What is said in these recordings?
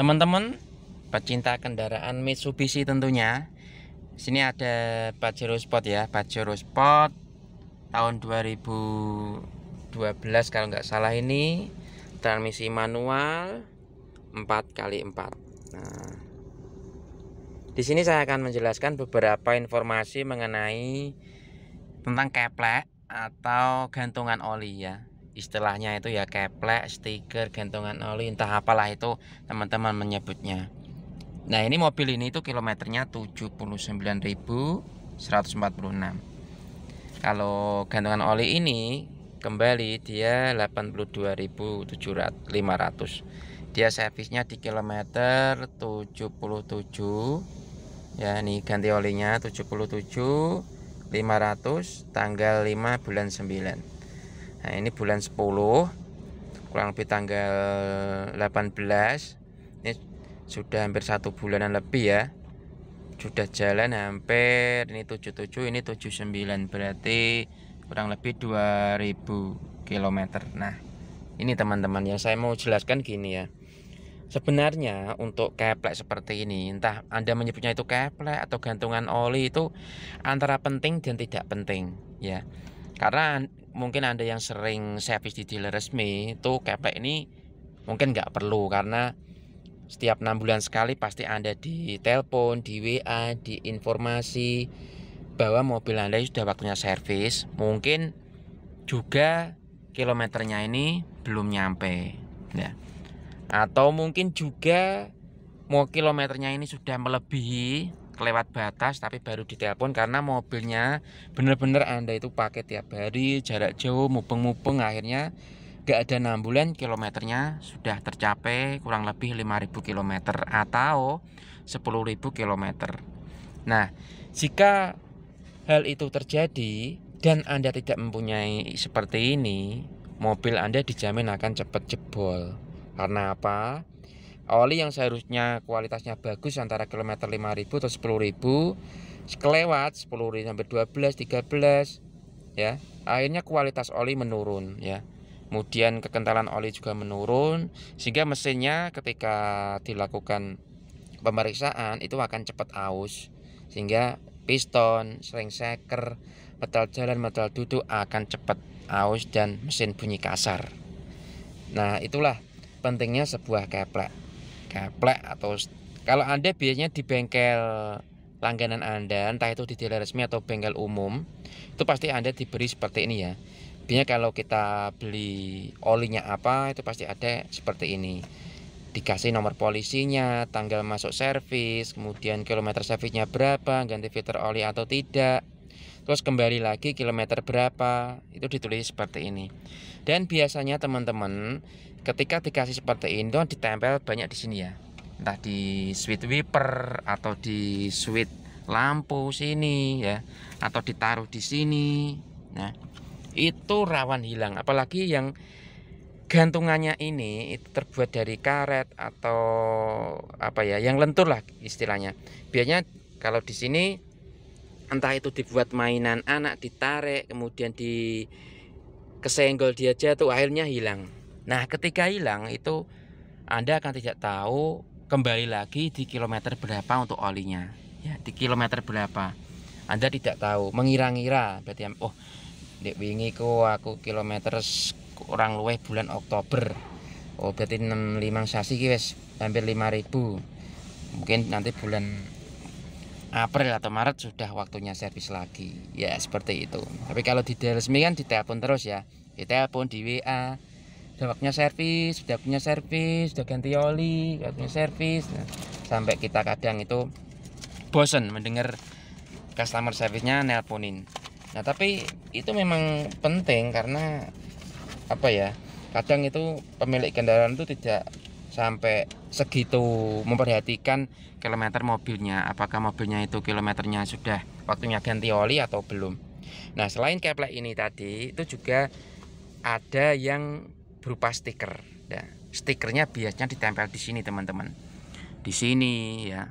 teman-teman pecinta kendaraan Mitsubishi tentunya sini ada Pajero Sport ya Pajero Sport tahun 2012 kalau nggak salah ini transmisi manual 4 kali 4 nah, di sini saya akan menjelaskan beberapa informasi mengenai tentang keplek atau gantungan oli ya istilahnya itu ya keplek, stiker, gantungan oli, entah apalah itu teman-teman menyebutnya. Nah, ini mobil ini itu kilometernya 79.146. Kalau gantungan oli ini kembali dia 82.500. Dia servisnya di kilometer 77. Ya, ini ganti olinya 77 500 tanggal 5 bulan 9 Nah, ini bulan 10 kurang lebih tanggal 18. Ini sudah hampir satu bulanan lebih ya. Sudah jalan hampir ini 77, ini 79 berarti kurang lebih 2000 km. Nah, ini teman-teman yang saya mau jelaskan gini ya. Sebenarnya untuk keplek seperti ini, entah Anda menyebutnya itu keplek atau gantungan oli itu antara penting dan tidak penting, ya karena mungkin anda yang sering servis di dealer resmi itu kepek ini mungkin nggak perlu karena setiap enam bulan sekali pasti anda di telepon, di WA, di informasi bahwa mobil anda sudah waktunya servis. Mungkin juga kilometernya ini belum nyampe, ya. Atau mungkin juga mau kilometernya ini sudah melebihi kelewat batas tapi baru ditelepon karena mobilnya bener-bener anda itu pakai tiap hari jarak jauh mupeng-mupeng akhirnya gak ada 6 kilometernya sudah tercapai kurang lebih 5000 km atau 10.000 km nah jika hal itu terjadi dan anda tidak mempunyai seperti ini mobil anda dijamin akan cepat jebol karena apa? oli yang seharusnya kualitasnya bagus antara kilometer 5000 atau 10000 kelewat 10.000 sampai 12 13 ya akhirnya kualitas oli menurun ya kemudian kekentalan oli juga menurun sehingga mesinnya ketika dilakukan pemeriksaan itu akan cepat aus sehingga piston sering seker pedal jalan pedal duduk akan cepat aus dan mesin bunyi kasar nah itulah pentingnya sebuah keplek gaplek atau kalau Anda biasanya di bengkel langganan Anda, entah itu di dealer resmi atau bengkel umum, itu pasti Anda diberi seperti ini ya. Biasanya kalau kita beli olinya apa, itu pasti ada seperti ini. Dikasih nomor polisinya, tanggal masuk servis, kemudian kilometer servisnya berapa, ganti filter oli atau tidak. Terus kembali lagi kilometer berapa, itu ditulis seperti ini. Dan biasanya teman-teman, ketika dikasih seperti ini ditempel banyak di sini ya entah di switch wiper atau di switch lampu sini ya atau ditaruh di sini nah itu rawan hilang apalagi yang gantungannya ini itu terbuat dari karet atau apa ya yang lentur lah istilahnya biasanya kalau di sini entah itu dibuat mainan anak ditarik kemudian di kesenggol dia jatuh akhirnya hilang Nah, ketika hilang itu Anda akan tidak tahu kembali lagi di kilometer berapa untuk olinya. Ya, di kilometer berapa. Anda tidak tahu, mengira-ngira berarti oh dek wingi ku aku kilometer kurang luweh bulan Oktober. Oh, berarti 65 sasi ki wis hampir 5000. Mungkin nanti bulan April atau Maret sudah waktunya servis lagi. Ya, seperti itu. Tapi kalau di resmi kan ditelepon terus ya. Ditelepon di WA, sudah waktunya servis sudah punya servis sudah ganti oli sudah punya servis nah, sampai kita kadang itu bosen mendengar customer servisnya nelponin nah tapi itu memang penting karena apa ya kadang itu pemilik kendaraan itu tidak sampai segitu memperhatikan kilometer mobilnya apakah mobilnya itu kilometernya sudah waktunya ganti oli atau belum nah selain keplek ini tadi itu juga ada yang berupa stiker ya. stikernya biasanya ditempel di sini teman-teman di sini ya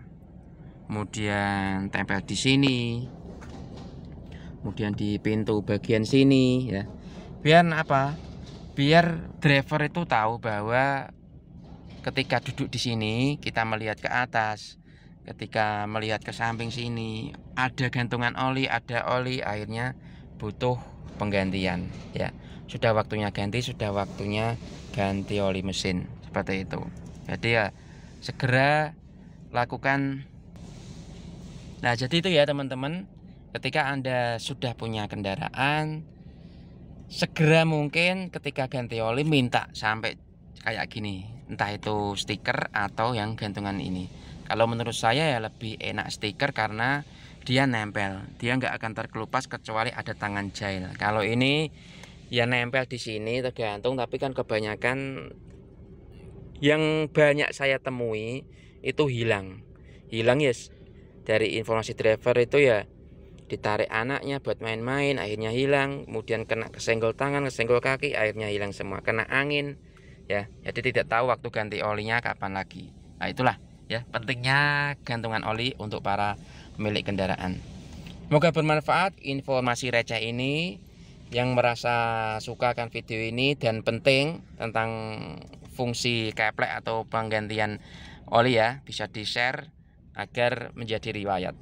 kemudian tempel di sini kemudian di pintu bagian sini ya biar apa biar driver itu tahu bahwa ketika duduk di sini kita melihat ke atas ketika melihat ke samping sini ada gantungan oli ada oli akhirnya butuh penggantian ya sudah waktunya ganti sudah waktunya ganti oli mesin seperti itu jadi ya segera lakukan nah jadi itu ya teman-teman ketika anda sudah punya kendaraan segera mungkin ketika ganti oli minta sampai kayak gini entah itu stiker atau yang gantungan ini kalau menurut saya ya lebih enak stiker karena dia nempel dia nggak akan terkelupas kecuali ada tangan jahil kalau ini ya nempel di sini tergantung tapi kan kebanyakan yang banyak saya temui itu hilang hilang ya yes. dari informasi driver itu ya ditarik anaknya buat main-main akhirnya hilang kemudian kena kesenggol tangan kesenggol kaki akhirnya hilang semua kena angin ya jadi tidak tahu waktu ganti olinya kapan lagi nah itulah ya pentingnya gantungan oli untuk para pemilik kendaraan semoga bermanfaat informasi receh ini yang merasa suka akan video ini dan penting tentang fungsi keplek atau penggantian oli ya bisa di share agar menjadi riwayat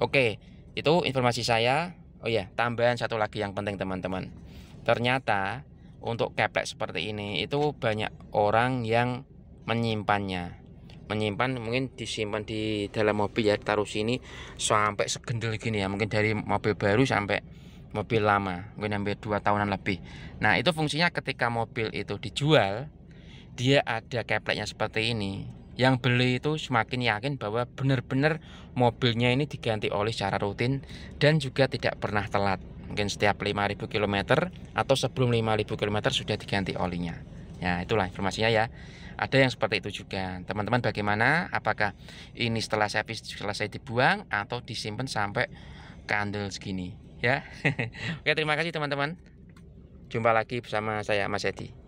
oke itu informasi saya oh ya tambahan satu lagi yang penting teman-teman ternyata untuk keplek seperti ini itu banyak orang yang menyimpannya menyimpan mungkin disimpan di dalam mobil ya taruh sini sampai segendel gini ya mungkin dari mobil baru sampai mobil lama mungkin hampir dua tahunan lebih nah itu fungsinya ketika mobil itu dijual dia ada kepletnya seperti ini yang beli itu semakin yakin bahwa benar-benar mobilnya ini diganti oli secara rutin dan juga tidak pernah telat mungkin setiap 5000 km atau sebelum 5000 km sudah diganti olinya ya itulah informasinya ya ada yang seperti itu juga teman-teman bagaimana apakah ini setelah saya selesai dibuang atau disimpan sampai kandel segini ya. Oke, terima kasih teman-teman. Jumpa lagi bersama saya Mas Edi.